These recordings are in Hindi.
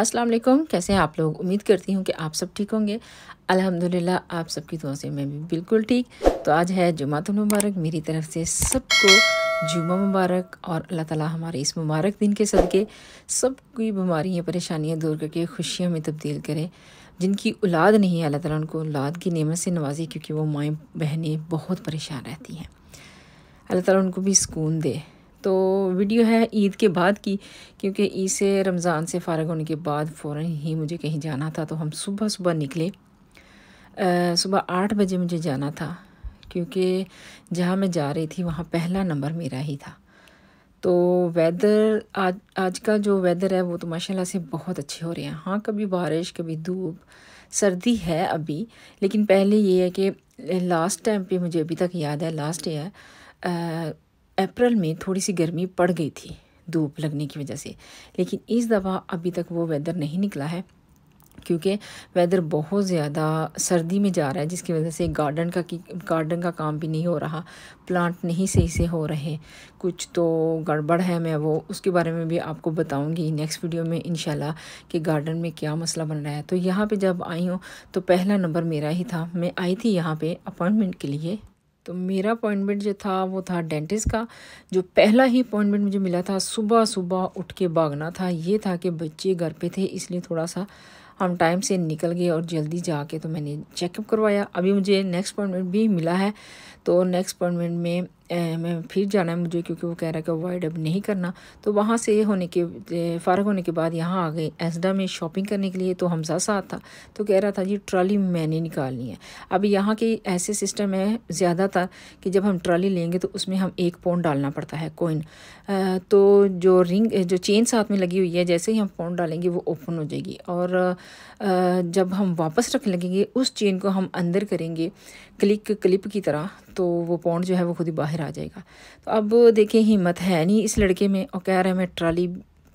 अस्सलाम वालेकुम कैसे हैं आप लोग उम्मीद करती हूँ कि आप सब ठीक होंगे अल्हम्दुलिल्लाह आप सबकी दुआ से मैं भी बिल्कुल ठीक तो आज है तो मुबारक मेरी तरफ से सबको जुमा मुबारक और अल्लाह ताला हमारे इस मुबारक दिन के सदके सबकी बीमारियाँ परेशानियाँ दूर करके खुशियों में तब्दील करें जिनकी औलाद नहीं है अल्लाह ताला उनको औलाद की नेमत से नवाजी क्योंकि वो माएँ बहनें बहुत परेशान रहती हैं अल्लाह ताला उनको भी सुकून दे तो वीडियो है ईद के बाद की क्योंकि ईद से रमज़ान से फ़ारग होने के बाद फ़ौर ही मुझे कहीं जाना था तो हम सुबह सुबह निकले सुबह आठ बजे मुझे जाना था क्योंकि जहाँ मैं जा रही थी वहाँ पहला नंबर मेरा ही था तो वेदर आज आज का जो वेदर है वो तो माशाल्लाह से बहुत अच्छे हो रहे हैं हाँ कभी बारिश कभी धूप सर्दी है अभी लेकिन पहले ये है कि लास्ट टाइम पे मुझे अभी तक याद है लास्ट ईयर अप्रैल में थोड़ी सी गर्मी पड़ गई थी धूप लगने की वजह से लेकिन इस दफ़ा अभी तक वो वेदर नहीं निकला है क्योंकि वेदर बहुत ज़्यादा सर्दी में जा रहा है जिसकी वजह से गार्डन का गार्डन का काम भी नहीं हो रहा प्लांट नहीं सही से हो रहे कुछ तो गड़बड़ है मैं वो उसके बारे में भी आपको बताऊंगी नेक्स्ट वीडियो में इन कि गार्डन में क्या मसला बन रहा है तो यहाँ पे जब आई हूँ तो पहला नंबर मेरा ही था मैं आई थी यहाँ पर अपॉइंटमेंट के लिए तो मेरा अपॉइंटमेंट जो था वो था डेंटिस्ट का जो पहला ही अपॉइंटमेंट मुझे मिला था सुबह सुबह उठ के भागना था ये था कि बच्चे घर पे थे इसलिए थोड़ा सा हम टाइम से निकल गए और जल्दी जाके तो मैंने चेकअप करवाया अभी मुझे नेक्स्ट अपॉइंटमेंट भी मिला है तो नेक्स्ट अपॉइंटमेंट में ए, मैं फिर जाना है मुझे क्योंकि वो कह रहा है कि अवॉइड अब नहीं करना तो वहाँ से होने के फ़ारग होने के बाद यहाँ आ गए एसडा में शॉपिंग करने के लिए तो हमसा साथ था तो कह रहा था जी ट्रॉली मैंने निकालनी है अब यहाँ के ऐसे सिस्टम है ज़्यादातर कि जब हम ट्रॉली लेंगे तो उसमें हम एक पौन डालना पड़ता है कोइन तो जो रिंग जो चेन साथ में लगी हुई है जैसे ही हम पौन डालेंगे वो ओपन हो जाएगी और जब हम वापस रखने लगेंगे उस चेन को हम अंदर करेंगे क्लिक क्लिप की तरह तो वो पौंड जो है वो खुद ही बाहर आ जाएगा तो अब देखिए हिम्मत है नहीं इस लड़के में और कह रहा है मैं ट्राली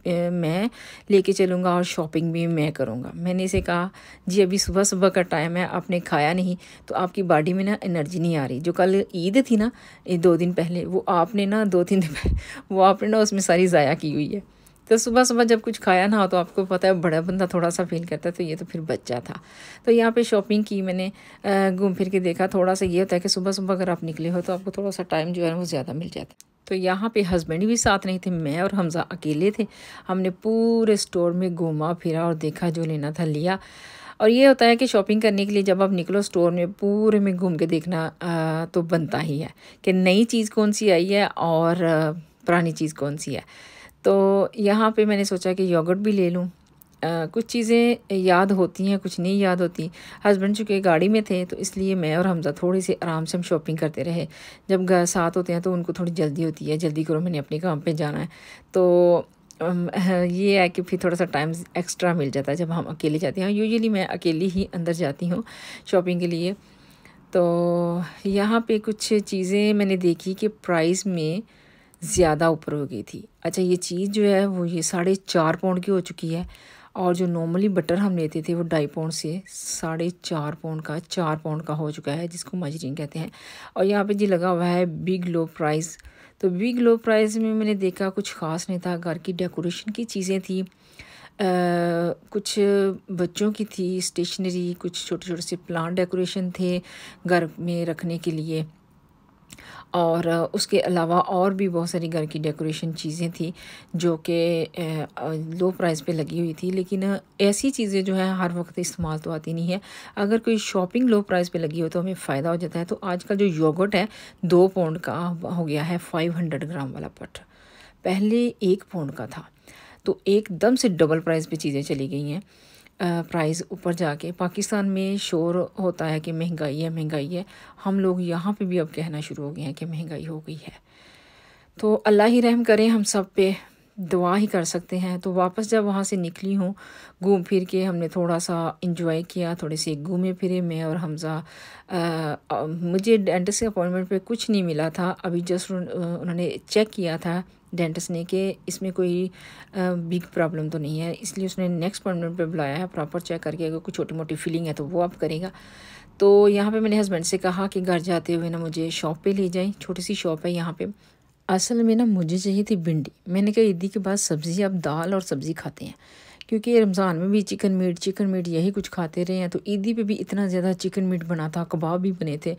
मैं लेके चलूँगा और शॉपिंग भी मैं करूँगा मैंने इसे कहा जी अभी सुबह सुबह का टाइम है आपने खाया नहीं तो आपकी बॉडी में ना एनर्जी नहीं आ रही जो कल ईद थी ना दो दिन पहले वो आपने ना दो तीन दिन पहले वो आपने ना उसमें सारी ज़ाया की हुई है तो सुबह सुबह जब कुछ खाया ना हो तो आपको पता है बड़ा बंदा थोड़ा सा फील करता है तो ये तो फिर बच्चा था तो यहाँ पे शॉपिंग की मैंने घूम फिर के देखा थोड़ा सा ये होता है कि सुबह सुबह अगर आप निकले हो तो आपको थोड़ा सा टाइम जो है वो ज़्यादा मिल जाता है तो यहाँ पे हस्बैंड भी साथ नहीं थे मैं और हमजा अकेले थे हमने पूरे स्टोर में घूमा फिरा और देखा जो लेना था लिया और ये होता है कि शॉपिंग करने के लिए जब आप निकलो स्टोर में पूरे में घूम के देखना तो बनता ही है कि नई चीज़ कौन सी आई है और पुरानी चीज़ कौन सी है तो यहाँ पे मैंने सोचा कि योगर्ट भी ले लूँ कुछ चीज़ें याद होती हैं कुछ नहीं याद होती हस्बैंड चूँकि गाड़ी में थे तो इसलिए मैं और हमजा थोड़ी सी आराम से हम शॉपिंग करते रहे जब साथ होते हैं तो उनको थोड़ी जल्दी होती है जल्दी करो मैंने अपने काम पर जाना है तो ये है कि फिर थोड़ा सा टाइम एक्स्ट्रा मिल जाता है जब हम अकेले जाते हैं हाँ, यूजली मैं अकेली ही अंदर जाती हूँ शॉपिंग के लिए तो यहाँ पर कुछ चीज़ें मैंने देखी कि प्राइस में ज़्यादा ऊपर हो गई थी अच्छा ये चीज़ जो है वो ये साढ़े चार पाउंड की हो चुकी है और जो नॉर्मली बटर हम लेते थे वो ढाई पाउंड से साढ़े चार पाउंड का चार पाउंड का हो चुका है जिसको माजरीन कहते हैं और यहाँ पे जी लगा हुआ है बिग लो प्राइस तो बिग लो प्राइस में मैंने देखा कुछ ख़ास नहीं था घर की डेकोरेशन की चीज़ें थी आ, कुछ बच्चों की थी स्टेशनरी कुछ छोटे छोटे से प्लांट डेकोरेशन थे घर में रखने के लिए और उसके अलावा और भी बहुत सारी घर की डेकोरेशन चीज़ें थी जो कि लो प्राइस पे लगी हुई थी लेकिन ऐसी चीज़ें जो है हर वक्त इस्तेमाल तो आती नहीं है अगर कोई शॉपिंग लो प्राइस पे लगी हो तो हमें फ़ायदा हो जाता है तो आज का जो योगट है दो पौंड का हो गया है फाइव हंड्रेड ग्राम वाला पट पहले एक पौंड का था तो एकदम से डबल प्राइस पर चीज़ें चली गई हैं प्राइस ऊपर जाके पाकिस्तान में शोर होता है कि महंगाई है महंगाई है हम लोग यहाँ पे भी अब कहना शुरू हो गए हैं कि महंगाई हो गई है तो अल्लाह ही रहम करे हम सब पे दुआ ही कर सकते हैं तो वापस जब वहाँ से निकली हूँ घूम फिर के हमने थोड़ा सा इंजॉय किया थोड़े से घूमे फिरे मैं और हमज़ा मुझे डेंटिस्ट के अपॉइंटमेंट पे कुछ नहीं मिला था अभी जस्ट उन्होंने चेक किया था डेंटिस्ट ने कि इसमें कोई बिग प्रॉब्लम तो नहीं है इसलिए उसने नेक्स्ट अपॉइंटमेंट पर बुलाया है प्रॉपर चेक करके अगर कोई छोटी मोटी फीलिंग है तो वो आप करेगा तो यहाँ पे मैंने हस्बैंड से कहा कि घर जाते हुए ना मुझे शॉप पे ले जाएं छोटी सी शॉप है यहाँ पे असल में ना मुझे चाहिए थी भिंडी मैंने कहा ईदी के बाद सब्ज़ी अब दाल और सब्ज़ी खाते हैं क्योंकि रमज़ान में भी चिकन मीट चिकन मीट यही कुछ खाते रहे हैं तो ईदी पे भी इतना ज़्यादा चिकन मीट बना था कबाब भी बने थे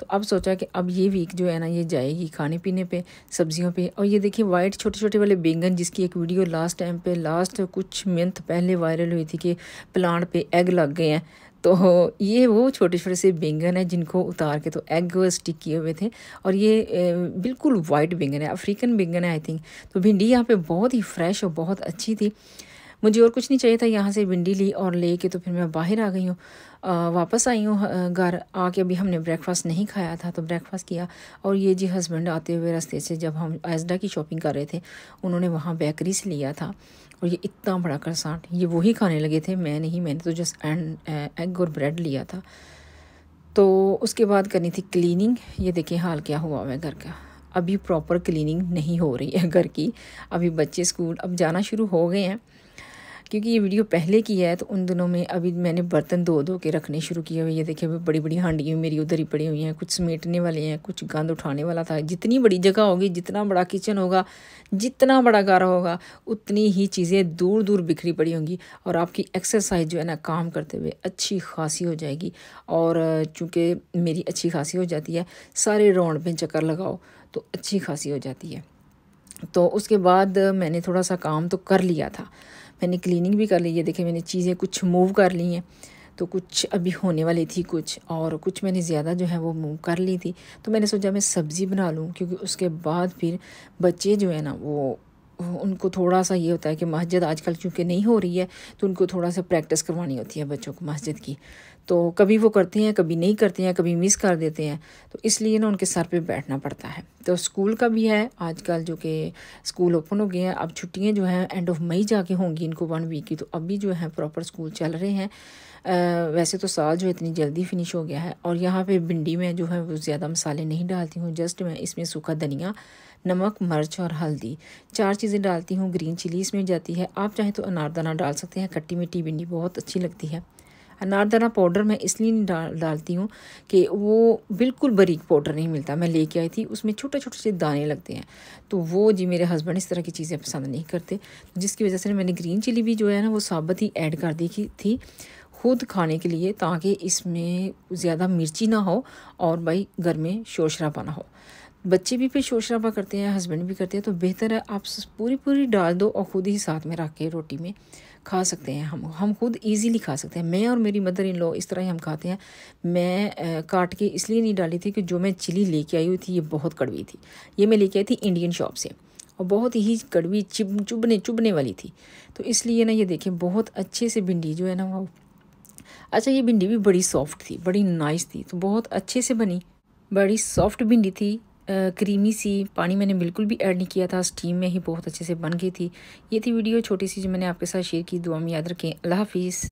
तो अब सोचा कि अब ये वीक जो है ना ये जाएगी खाने पीने पे सब्जियों पे और ये देखिए वाइट छोटे छोटे वाले बैंगन जिसकी एक वीडियो लास्ट टाइम पे लास्ट कुछ मिनट पहले वायरल हुई थी कि प्लांट पे एग लग गए हैं तो ये वो छोटे छोटे से बैंगन है जिनको उतार के तो एग स्टिक किए हुए थे और ये बिल्कुल वाइट बैंगन है अफ्रीकन बैंगन है आई थिंक तो भिंडी यहाँ पे बहुत ही फ्रेश और बहुत अच्छी थी मुझे और कुछ नहीं चाहिए था यहाँ से भिंडी ली और ले के तो फिर मैं बाहर आ गई हूँ वापस आई हूँ घर आके अभी हमने ब्रेकफास्ट नहीं खाया था तो ब्रेकफास्ट किया और ये जी हस्बैंड आते हुए रास्ते से जब हम एजडा की शॉपिंग कर रहे थे उन्होंने वहाँ बेकरी से लिया था और ये इतना बड़ा करसाट ये वही खाने लगे थे मैं नहीं मैंने तो जस्ट एंड एग और ब्रेड लिया था तो उसके बाद करनी थी क्लीनिंग ये देखें हाल क्या हुआ हुआ है घर का अभी प्रॉपर क्लीनिंग नहीं हो रही है घर की अभी बच्चे स्कूल अब जाना शुरू हो गए हैं क्योंकि ये वीडियो पहले की है तो उन दिनों में अभी मैंने बर्तन धो धो के रखने शुरू किए हुए ये देखिए अभी बड़ी बड़ी हांडियाँ मेरी उधर ही पड़ी हुई हैं कुछ समेटने वाले हैं कुछ गंद उठाने वाला था जितनी बड़ी जगह होगी जितना बड़ा किचन होगा जितना बड़ा गारा होगा उतनी ही चीज़ें दूर दूर बिखरी पड़ी होंगी और आपकी एक्सरसाइज जो है ना काम करते हुए अच्छी खासी हो जाएगी और चूँकि मेरी अच्छी खासी हो जाती है सारे राउंड पर चक्कर लगाओ तो अच्छी खासी हो जाती है तो उसके बाद मैंने थोड़ा सा काम तो कर लिया था मैंने क्लीनिंग भी कर ली है देखिए मैंने चीज़ें कुछ मूव कर ली हैं तो कुछ अभी होने वाली थी कुछ और कुछ मैंने ज़्यादा जो है वो मूव कर ली थी तो मैंने सोचा मैं सब्ज़ी बना लूँ क्योंकि उसके बाद फिर बच्चे जो है ना वो उनको थोड़ा सा ये होता है कि मस्जिद आजकल चूँकि नहीं हो रही है तो उनको थोड़ा सा प्रैक्टिस करवानी होती है बच्चों को मस्जिद की तो कभी वो करते हैं कभी नहीं करते हैं कभी मिस कर देते हैं तो इसलिए ना उनके सर पे बैठना पड़ता है तो स्कूल का भी है आजकल जो कि स्कूल ओपन हो गए हैं अब छुट्टियां जो हैं एंड ऑफ मई जाके होंगी इनको वन वीक की तो अभी जो है प्रॉपर स्कूल चल रहे हैं वैसे तो साल जो इतनी जल्दी फिनिश हो गया है और यहाँ पर भिंडी में जो है वो ज़्यादा मसाले नहीं डालती हूँ जस्ट मैं इसमें सूखा धनिया नमक मिर्च और हल्दी चार चीज़ें डालती हूँ ग्रीन चिली इसमें जाती है आप चाहें तो अनारदाना डाल सकते हैं खट्टी मीठी भिंडी बहुत अच्छी लगती है अनारदाना पाउडर मैं इसलिए नहीं डाल डालती हूँ कि वो बिल्कुल बरीक पाउडर नहीं मिलता मैं लेके आई थी उसमें छोटे छोटे से दाने लगते हैं तो वो जी मेरे हस्बैंड इस तरह की चीज़ें पसंद नहीं करते जिसकी वजह से मैंने ग्रीन चिली भी जो है ना वो साबत ही ऐड कर दी थी खुद खाने के लिए ताकि इसमें ज़्यादा मिर्ची ना हो और भाई घर में शोर शराबा ना हो बच्चे भी फिर शोर शराबा करते हैं हस्बैंड भी करते हैं तो बेहतर है आप पूरी पूरी डाल दो और ख़ुद ही साथ में रख के रोटी में खा सकते हैं हम हम खुद इजीली खा सकते हैं मैं और मेरी मदर इन लॉ इस तरह ही हम खाते हैं मैं आ, काट के इसलिए नहीं डाली थी कि जो मैं चिली लेके आई हुई थी ये बहुत कड़वी थी ये मैं लेके आई थी इंडियन शॉप से और बहुत ही कड़वी चिब चुभने चुभने वाली थी तो इसलिए ना ये देखें बहुत अच्छे से भिंडी जो है ना वो अच्छा ये भिंडी भी बड़ी सॉफ्ट थी बड़ी नाइस थी तो बहुत अच्छे से बनी बड़ी सॉफ्ट भिंडी थी क्रीमी सी पानी मैंने बिल्कुल भी ऐड नहीं किया था स्टीम में ही बहुत अच्छे से बन गई थी ये थी वीडियो छोटी सी जो मैंने आपके साथ शेयर की दुआ में याद रखें अल्लाह हाफिज़